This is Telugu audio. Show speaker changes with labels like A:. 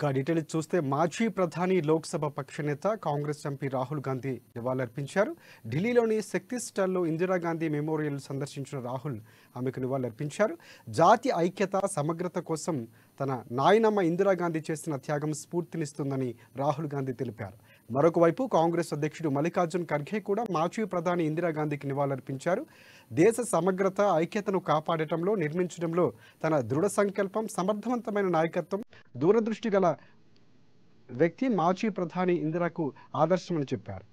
A: ఇక డీటెయిల్ చూస్తే మాజీ ప్రధాని లోక్సభ పక్షనేత కాంగ్రెస్ ఎంపీ రాహుల్ గాంధీ నివాళులర్పించారు ఢిల్లీలోని శక్తి స్టల్లో ఇందిరాగాంధీ మెమోరియల్ సందర్శించిన రాహుల్ ఆమెకు నివాళులర్పించారు జాతి ఐక్యత సమగ్రత కోసం తన నాయనమ్మ ఇందిరాగాంధీ చేసిన త్యాగం స్ఫూర్తినిస్తుందని రాహుల్ గాంధీ తెలిపారు మరొక వైపు కాంగ్రెస్ అధ్యక్షుడు మల్లికార్జున్ ఖర్గే కూడా మాజీ ప్రధాని ఇందిరాగాంధీకి నివాళులర్పించారు దేశ సమగ్రత ఐక్యతను కాపాడటంలో నిర్మించడంలో తన దృఢ సంకల్పం సమర్థవంతమైన నాయకత్వం దూరదృష్టి గల వ్యక్తి మాజీ ప్రధాని ఇందిరకు ఆదర్శమని చెప్పారు